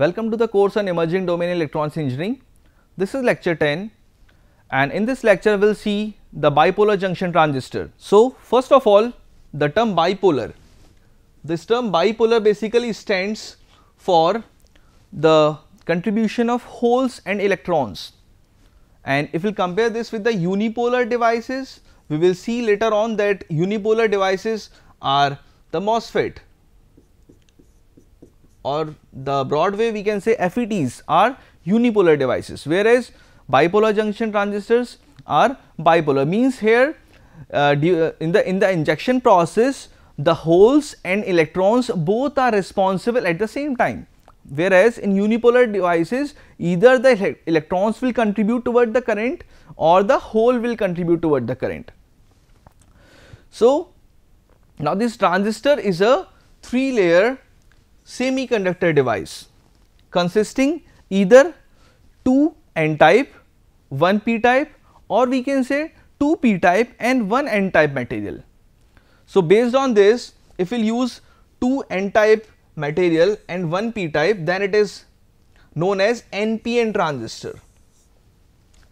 Welcome to the course on Emerging Domain electronics Engineering. This is lecture 10 and in this lecture we will see the bipolar junction transistor. So, first of all the term bipolar. This term bipolar basically stands for the contribution of holes and electrons and if we we'll compare this with the unipolar devices we will see later on that unipolar devices are the MOSFET or the broad way we can say FETs are unipolar devices whereas bipolar junction transistors are bipolar means here uh, uh, in the in the injection process the holes and electrons both are responsible at the same time whereas in unipolar devices either the electrons will contribute toward the current or the hole will contribute toward the current. So, now this transistor is a 3 layer semiconductor device consisting either 2 n type, 1 p type or we can say 2 p type and 1 n type material. So, based on this if we will use 2 n type material and 1 p type then it is known as NPN transistor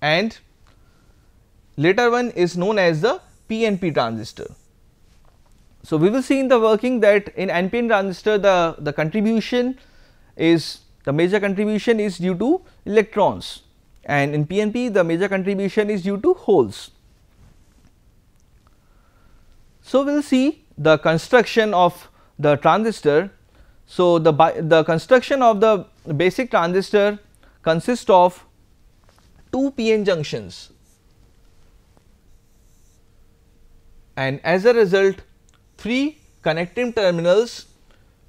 and later one is known as the PNP transistor. So, we will see in the working that in NPN transistor the, the contribution is the major contribution is due to electrons and in PNP the major contribution is due to holes. So, we will see the construction of the transistor. So, the, the construction of the basic transistor consists of two PN junctions and as a result three connecting terminals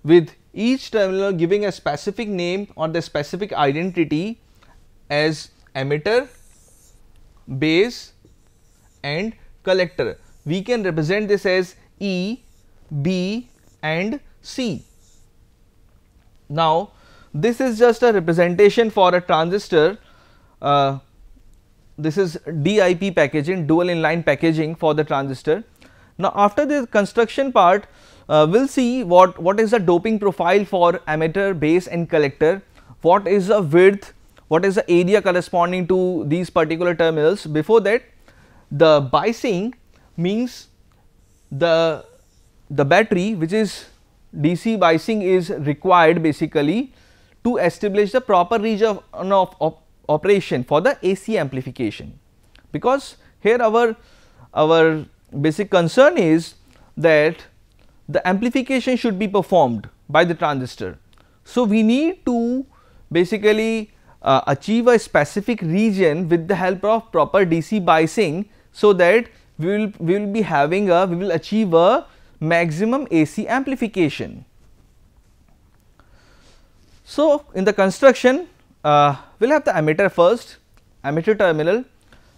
with each terminal giving a specific name or the specific identity as emitter, base and collector. We can represent this as E, B and C. Now, this is just a representation for a transistor. Uh, this is DIP packaging, dual inline packaging for the transistor. Now, after this construction part, uh, we will see what, what is the doping profile for emitter, base and collector, what is the width, what is the area corresponding to these particular terminals. Before that, the biasing means the, the battery which is DC biasing is required basically to establish the proper region of, of, of operation for the AC amplification because here our our basic concern is that the amplification should be performed by the transistor. So, we need to basically uh, achieve a specific region with the help of proper DC biasing. So, that we will, we will be having a we will achieve a maximum AC amplification. So, in the construction uh, we will have the emitter first emitter terminal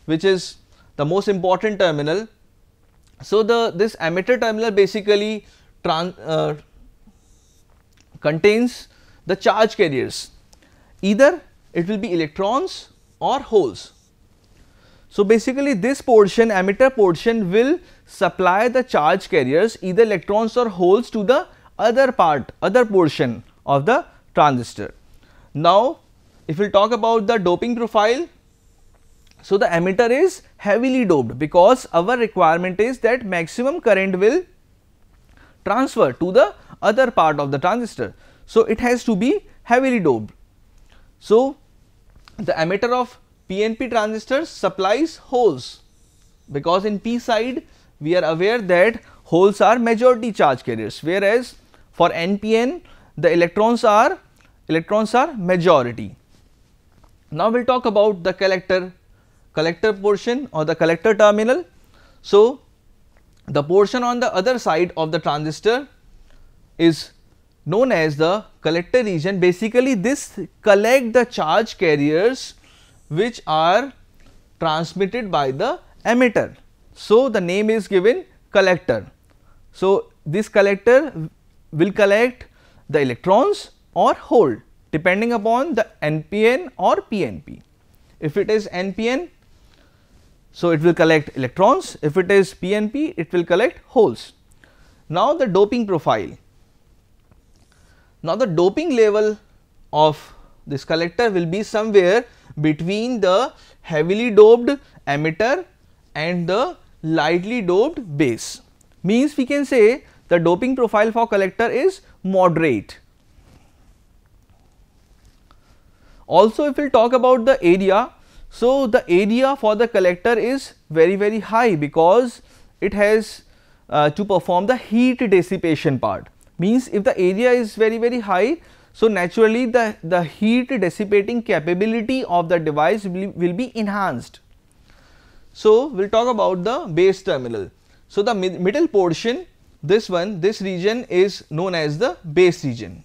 which is the most important terminal so, the this emitter terminal basically trans, uh, contains the charge carriers either it will be electrons or holes. So, basically this portion emitter portion will supply the charge carriers either electrons or holes to the other part other portion of the transistor. Now, if we we'll talk about the doping profile so, the emitter is heavily doped because our requirement is that maximum current will transfer to the other part of the transistor. So, it has to be heavily doped. So, the emitter of PNP transistors supplies holes because in P side we are aware that holes are majority charge carriers whereas for NPN the electrons are electrons are majority. Now, we will talk about the collector collector portion or the collector terminal. So, the portion on the other side of the transistor is known as the collector region. Basically, this collect the charge carriers which are transmitted by the emitter. So, the name is given collector. So, this collector will collect the electrons or hold depending upon the NPN or PNP. If it is NPN, so, it will collect electrons if it is PNP it will collect holes. Now, the doping profile. Now, the doping level of this collector will be somewhere between the heavily doped emitter and the lightly doped base. Means we can say the doping profile for collector is moderate. Also if we talk about the area so, the area for the collector is very very high because it has uh, to perform the heat dissipation part means if the area is very very high. So, naturally the, the heat dissipating capability of the device will, will be enhanced. So, we will talk about the base terminal. So, the mid middle portion this one this region is known as the base region.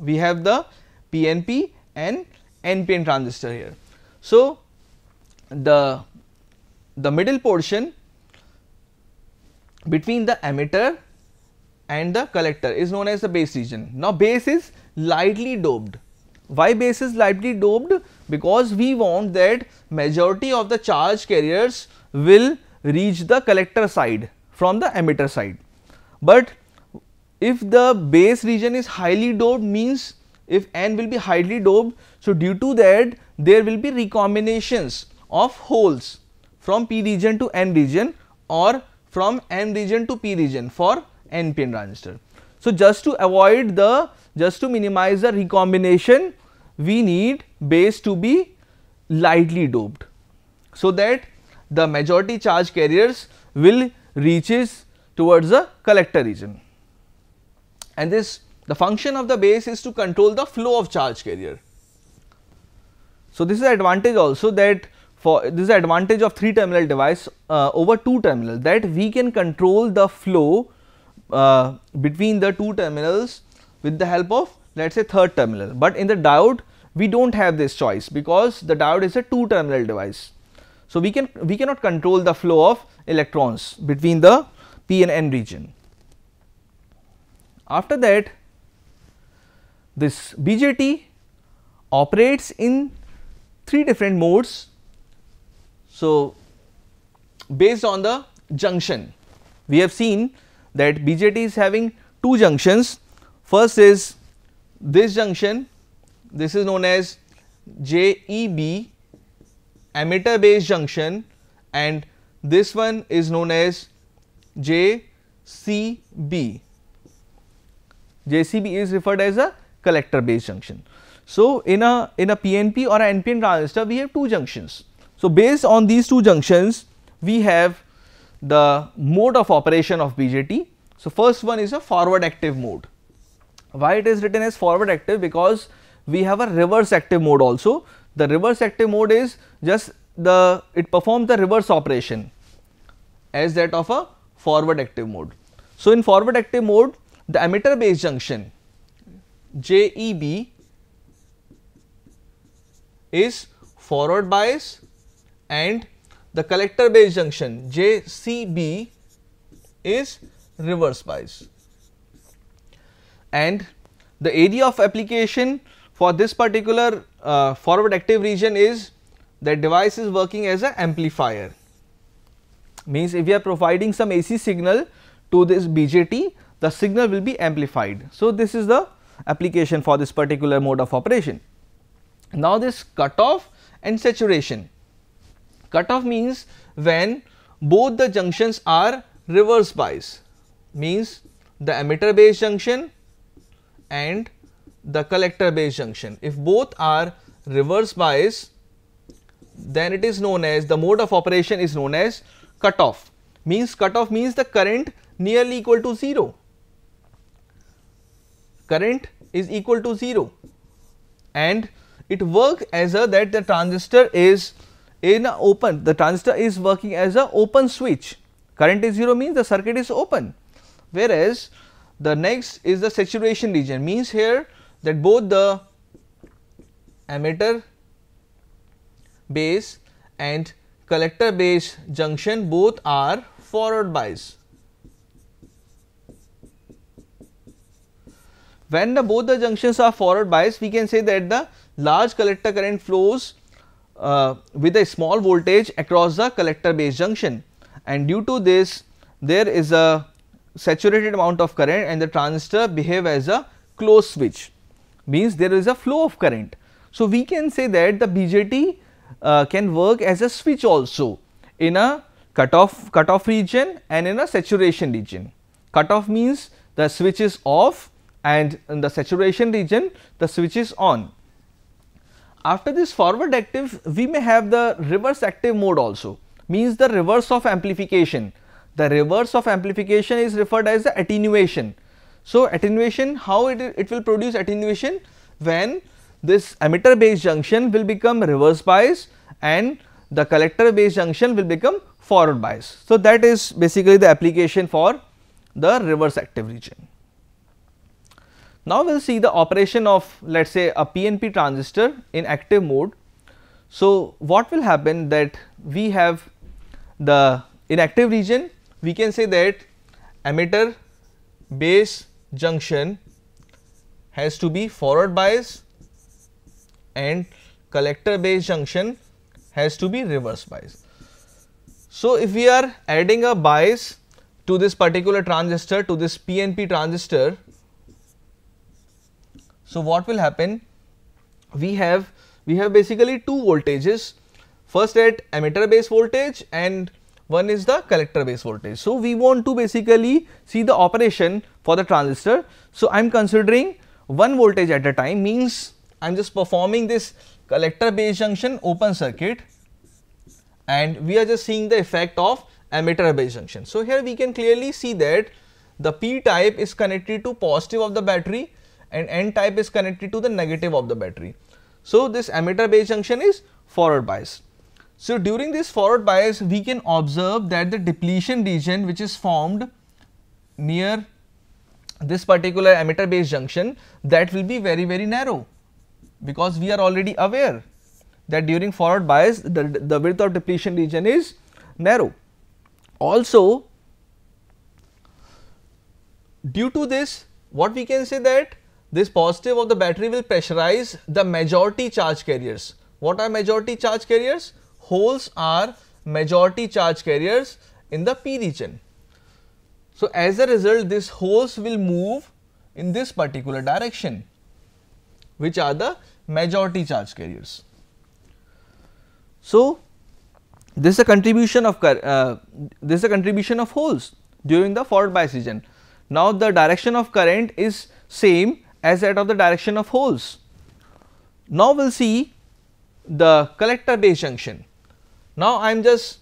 We have the PNP and NPN transistor here. So, the, the middle portion between the emitter and the collector is known as the base region. Now, base is lightly doped. Why base is lightly doped? Because we want that majority of the charge carriers will reach the collector side from the emitter side. But if the base region is highly doped means if n will be highly doped, so due to that there will be recombinations of holes from P region to N region or from N region to P region for N pin transistor. So, just to avoid the just to minimize the recombination we need base to be lightly doped. So, that the majority charge carriers will reaches towards the collector region and this the function of the base is to control the flow of charge carrier. So, this is advantage also that for this is the advantage of 3 terminal device uh, over 2 terminal that we can control the flow uh, between the 2 terminals with the help of let us say third terminal. But in the diode we do not have this choice because the diode is a 2 terminal device. So, we can we cannot control the flow of electrons between the p and n region. After that this BJT operates in 3 different modes so, based on the junction we have seen that BJT is having two junctions first is this junction this is known as JEB emitter base junction and this one is known as JCB. JCB is referred as a collector base junction. So, in a in a PNP or an NPN transistor we have two junctions so, based on these two junctions we have the mode of operation of BJT. So, first one is a forward active mode. Why it is written as forward active? Because we have a reverse active mode also. The reverse active mode is just the it performs the reverse operation as that of a forward active mode. So, in forward active mode the emitter base junction JEB is forward bias and the collector base junction JCB is reverse bias. And the area of application for this particular uh, forward active region is that device is working as an amplifier. Means if we are providing some AC signal to this BJT, the signal will be amplified. So, this is the application for this particular mode of operation. Now, this cutoff and saturation. Cut off means when both the junctions are reverse bias means the emitter base junction and the collector base junction. If both are reverse bias then it is known as the mode of operation is known as cutoff means cutoff means the current nearly equal to 0 current is equal to 0 and it works as a that the transistor is in open the transistor is working as a open switch current is 0 means the circuit is open whereas the next is the saturation region means here that both the emitter base and collector base junction both are forward bias. When the both the junctions are forward bias we can say that the large collector current flows uh, with a small voltage across the collector base junction and due to this there is a saturated amount of current and the transistor behave as a closed switch means there is a flow of current. So, we can say that the BJT uh, can work as a switch also in a cutoff cutoff region and in a saturation region. Cutoff means the switch is off and in the saturation region the switch is on. After this forward active, we may have the reverse active mode also, means the reverse of amplification. The reverse of amplification is referred as the attenuation. So, attenuation, how it, it will produce attenuation? When this emitter base junction will become reverse bias and the collector base junction will become forward bias. So, that is basically the application for the reverse active region. Now we will see the operation of let us say a PNP transistor in active mode. So what will happen that we have the inactive region we can say that emitter base junction has to be forward bias and collector base junction has to be reverse bias. So if we are adding a bias to this particular transistor to this PNP transistor so, what will happen? We have we have basically two voltages first at emitter base voltage and one is the collector base voltage. So, we want to basically see the operation for the transistor. So, I am considering one voltage at a time means I am just performing this collector base junction open circuit and we are just seeing the effect of emitter base junction. So, here we can clearly see that the p type is connected to positive of the battery and N type is connected to the negative of the battery. So, this emitter base junction is forward biased. So, during this forward bias we can observe that the depletion region which is formed near this particular emitter base junction that will be very very narrow because we are already aware that during forward bias the, the width of depletion region is narrow. Also due to this what we can say that this positive of the battery will pressurize the majority charge carriers. What are majority charge carriers? Holes are majority charge carriers in the P region. So, as a result these holes will move in this particular direction which are the majority charge carriers. So, this is a contribution of uh, this is a contribution of holes during the forward bias region. Now, the direction of current is same as that of the direction of holes. Now, we will see the collector base junction. Now, I am just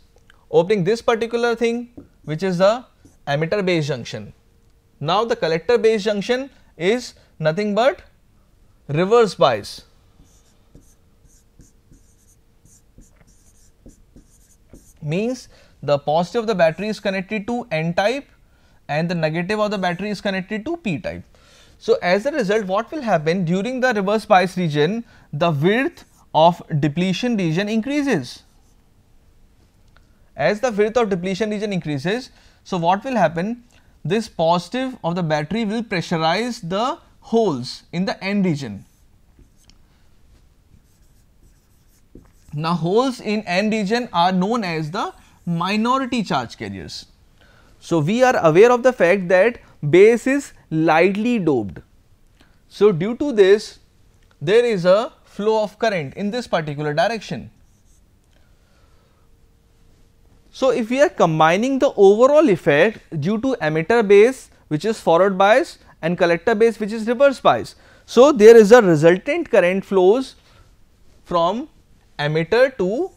opening this particular thing which is the emitter base junction. Now, the collector base junction is nothing but reverse bias. means the positive of the battery is connected to n type and the negative of the battery is connected to p type. So, as a result what will happen during the reverse bias region the width of depletion region increases. As the width of depletion region increases, so what will happen this positive of the battery will pressurize the holes in the n region. Now, holes in n region are known as the minority charge carriers. So, we are aware of the fact that base is lightly doped. So, due to this there is a flow of current in this particular direction. So, if we are combining the overall effect due to emitter base which is forward bias and collector base which is reverse bias. So, there is a resultant current flows from emitter to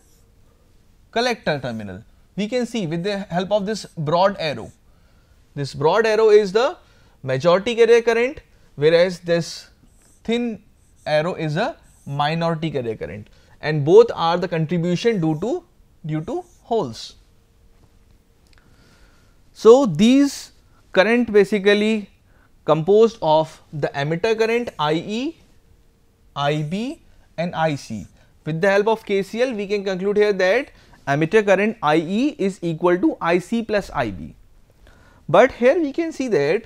collector terminal. We can see with the help of this broad arrow. This broad arrow is the majority carrier current whereas this thin arrow is a minority carrier current and both are the contribution due to due to holes. So, these current basically composed of the emitter current IE, IB and IC. With the help of KCL we can conclude here that emitter current IE is equal to IC plus IB. But here we can see that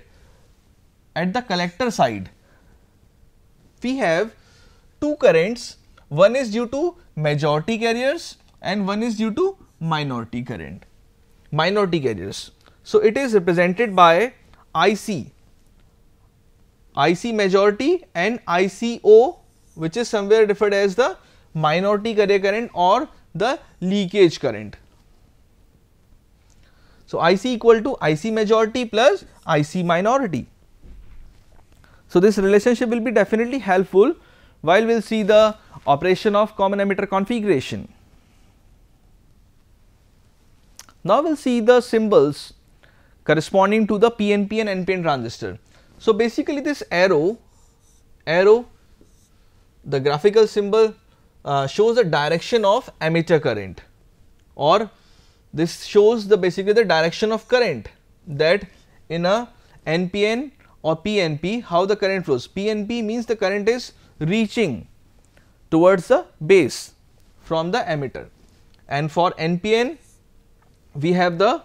at the collector side, we have two currents, one is due to majority carriers and one is due to minority current, minority carriers. So, it is represented by IC, IC majority and ICO which is somewhere referred as the minority carrier current or the leakage current. So, IC equal to IC majority plus IC minority. So, this relationship will be definitely helpful while we will see the operation of common emitter configuration. Now, we will see the symbols corresponding to the PNP and NPN transistor. So, basically this arrow, arrow the graphical symbol uh, shows the direction of emitter current or this shows the basically the direction of current that in a NPN or PNP how the current flows. PNP means the current is reaching towards the base from the emitter and for NPN we have the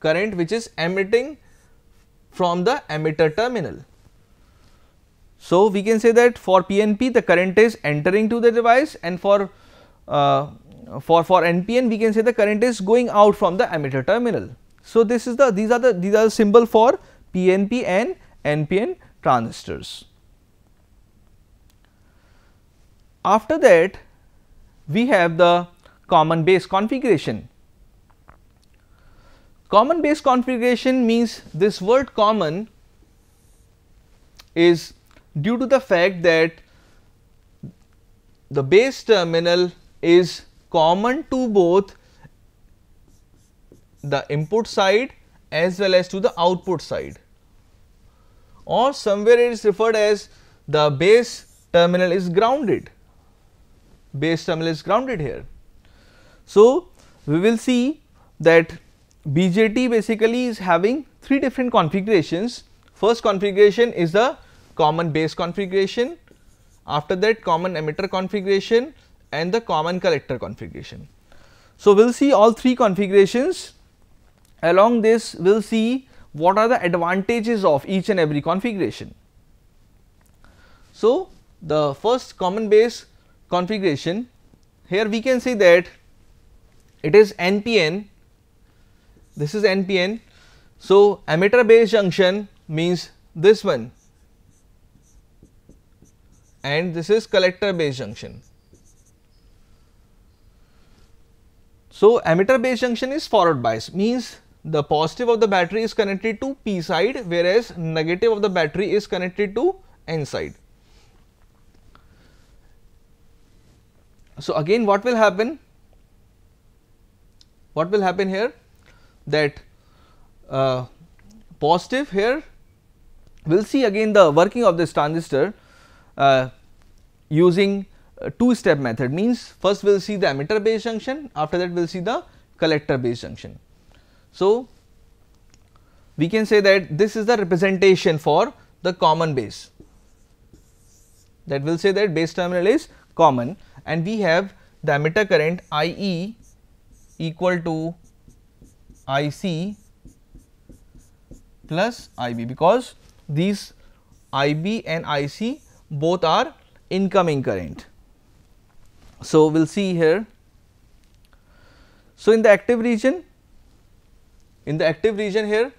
current which is emitting from the emitter terminal. So, we can say that for PNP the current is entering to the device and for uh, for for NPN we can say the current is going out from the emitter terminal. So, this is the these are the these are the symbol for PNP and NPN transistors. After that we have the common base configuration. Common base configuration means this word common is due to the fact that the base terminal is common to both the input side as well as to the output side or somewhere it is referred as the base terminal is grounded, base terminal is grounded here. So, we will see that BJT basically is having three different configurations. First configuration is the common base configuration, after that common emitter configuration and the common collector configuration. So, we will see all three configurations along this we will see what are the advantages of each and every configuration. So, the first common base configuration here we can see that it is NPN, this is NPN. So, emitter base junction means this one and this is collector base junction. So, emitter base junction is forward bias means the positive of the battery is connected to p side whereas negative of the battery is connected to n side. So, again what will happen? What will happen here? That uh, positive here we will see again the working of this transistor uh, using two step method means first we will see the emitter base junction after that we will see the collector base junction. So, we can say that this is the representation for the common base that will say that base terminal is common and we have the emitter current I e equal to I c plus I b because these I b and I c both are incoming current. So, we will see here. So, in the active region in the active region here,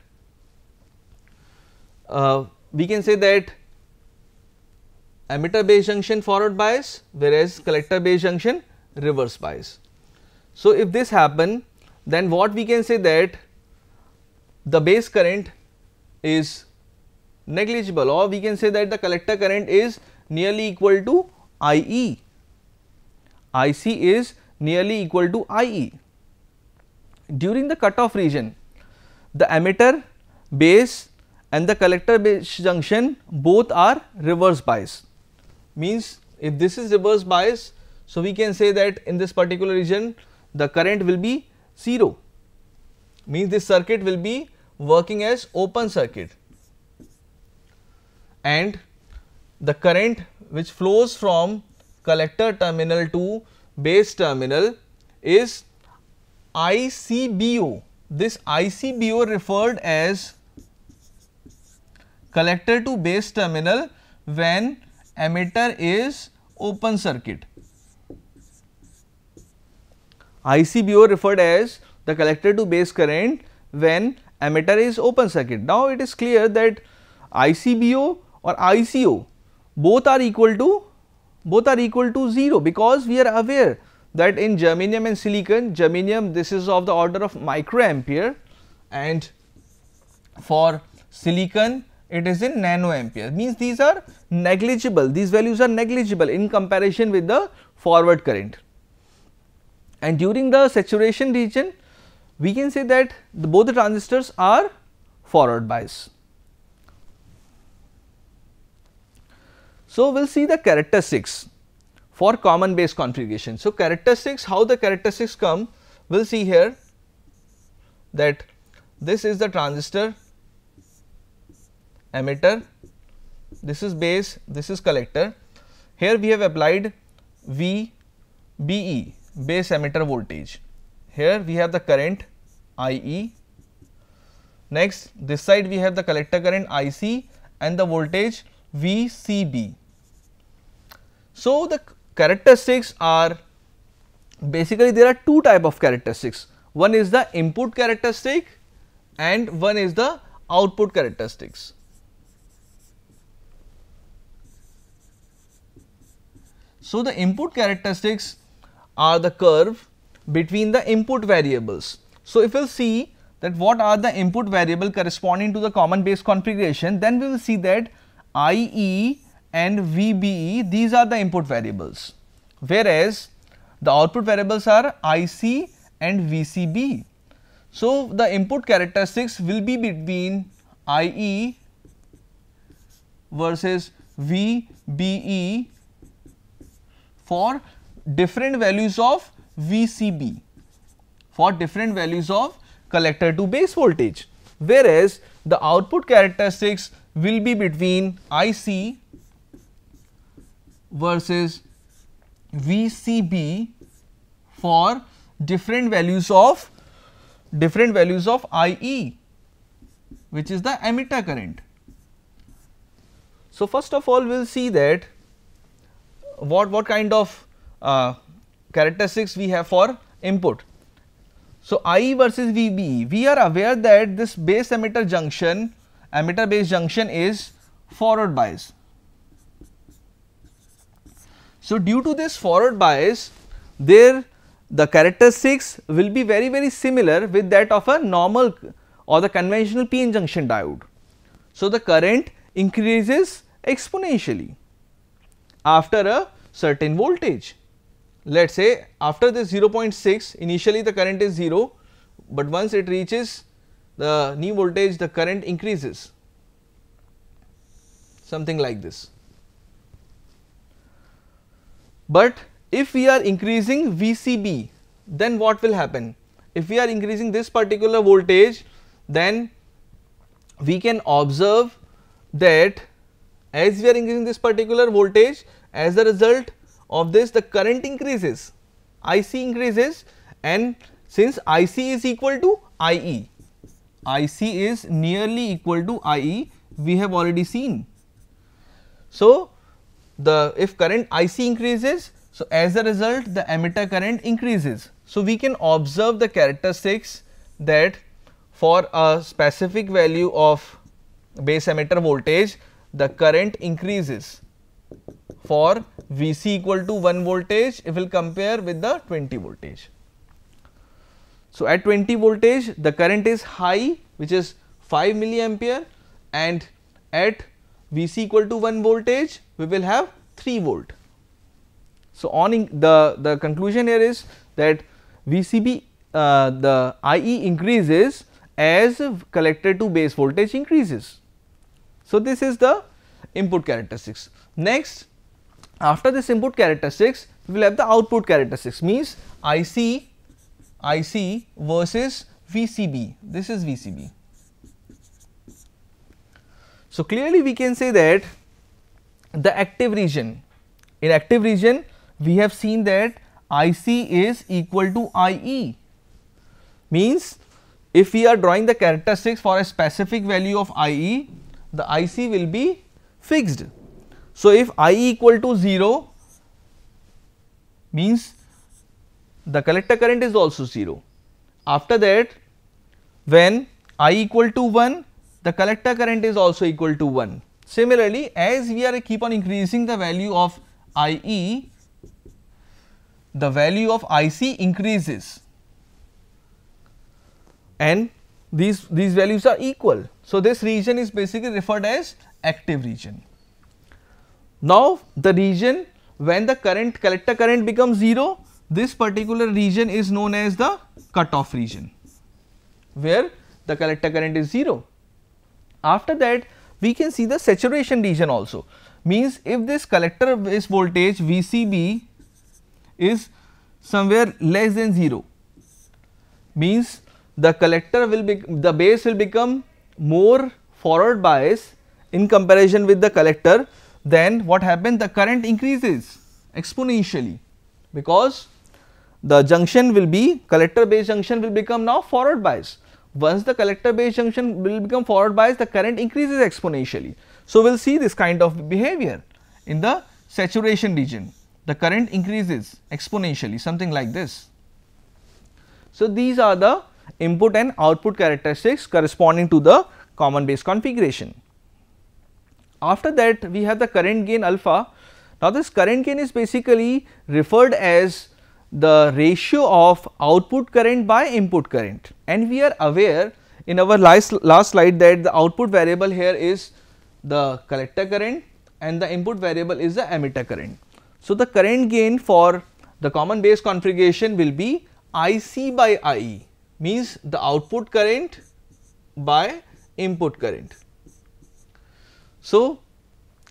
uh, we can say that emitter base junction forward bias whereas collector base junction reverse bias. So, if this happen then what we can say that the base current is negligible or we can say that the collector current is nearly equal to IE, IC is nearly equal to IE. During the cutoff region the emitter base and the collector base junction both are reverse bias. means if this is reverse bias so we can say that in this particular region the current will be 0 means this circuit will be working as open circuit and the current which flows from collector terminal to base terminal is ICBO this ICBO referred as collector to base terminal when emitter is open circuit. ICBO referred as the collector to base current when emitter is open circuit. Now, it is clear that ICBO or ICO both are equal to both are equal to 0 because we are aware that in germanium and silicon, germanium this is of the order of microampere and for silicon it is in nanoampere means these are negligible, these values are negligible in comparison with the forward current. And during the saturation region, we can say that the, both the transistors are forward bias. So, we will see the characteristics for common base configuration. So, characteristics how the characteristics come we will see here that this is the transistor emitter, this is base, this is collector. Here we have applied V BE base emitter voltage. Here we have the current IE. Next this side we have the collector current IC and the voltage VCB. So, the characteristics are basically there are two type of characteristics. One is the input characteristic and one is the output characteristics. So, the input characteristics are the curve between the input variables. So, if we will see that what are the input variable corresponding to the common base configuration, then we will see that I e and VBE these are the input variables whereas the output variables are IC and VCB. So, the input characteristics will be between IE versus VBE for different values of VCB for different values of collector to base voltage whereas the output characteristics will be between IC versus VCB for different values of different values of IE which is the emitter current. So, first of all we will see that what, what kind of uh, characteristics we have for input. So, IE versus VB, we are aware that this base emitter junction, emitter base junction is forward bias. So, due to this forward bias there the characteristics will be very very similar with that of a normal or the conventional p-n junction diode. So, the current increases exponentially after a certain voltage. Let us say after this 0.6 initially the current is 0, but once it reaches the new voltage the current increases something like this. But if we are increasing VCB, then what will happen? If we are increasing this particular voltage, then we can observe that as we are increasing this particular voltage, as a result of this the current increases, IC increases and since IC is equal to IE, IC is nearly equal to IE, we have already seen. So, the if current IC increases, so as a result the emitter current increases. So we can observe the characteristics that for a specific value of base emitter voltage the current increases for Vc equal to 1 voltage if we will compare with the 20 voltage. So at 20 voltage the current is high which is 5 milliampere and at Vc equal to 1 voltage we will have 3 volt. So, on the, the conclusion here is that VCB uh, the IE increases as collector to base voltage increases. So, this is the input characteristics. Next after this input characteristics we will have the output characteristics means IC IC versus VCB this is VCB. So, clearly we can say that the active region. In active region, we have seen that IC is equal to IE means if we are drawing the characteristics for a specific value of IE, the IC will be fixed. So, if IE equal to 0 means the collector current is also 0. After that when I equal to 1 the collector current is also equal to 1. Similarly, as we are keep on increasing the value of IE, the value of IC increases and these, these values are equal. So, this region is basically referred as active region. Now, the region when the current collector current becomes 0, this particular region is known as the cutoff region where the collector current is 0. After that we can see the saturation region also means if this collector base voltage VCB is somewhere less than 0 means the collector will be the base will become more forward bias in comparison with the collector then what happens the current increases exponentially because the junction will be collector base junction will become now forward bias once the collector base junction will become forward biased, the current increases exponentially. So, we will see this kind of behavior in the saturation region. The current increases exponentially, something like this. So, these are the input and output characteristics corresponding to the common base configuration. After that, we have the current gain alpha. Now, this current gain is basically referred as the ratio of output current by input current and we are aware in our last, last slide that the output variable here is the collector current and the input variable is the emitter current. So, the current gain for the common base configuration will be IC by IE means the output current by input current. So,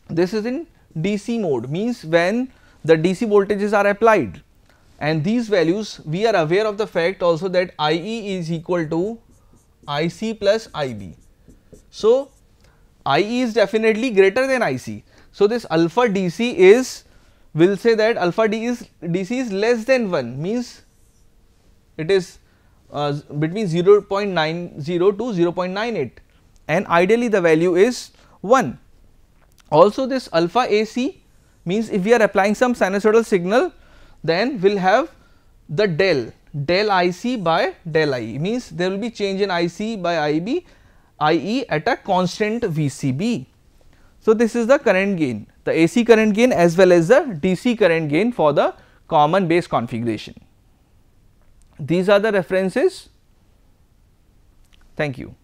this is in DC mode means when the DC voltages are applied and these values we are aware of the fact also that IE is equal to IC plus IB. So, IE is definitely greater than IC. So, this alpha DC is we will say that alpha D is DC is less than 1 means it is uh, between 0 0.90 to 0 0.98 and ideally the value is 1. Also this alpha AC means if we are applying some sinusoidal signal then we will have the del del IC by del IE means there will be change in IC by IB IE at a constant VCB. So, this is the current gain the AC current gain as well as the DC current gain for the common base configuration. These are the references. Thank you.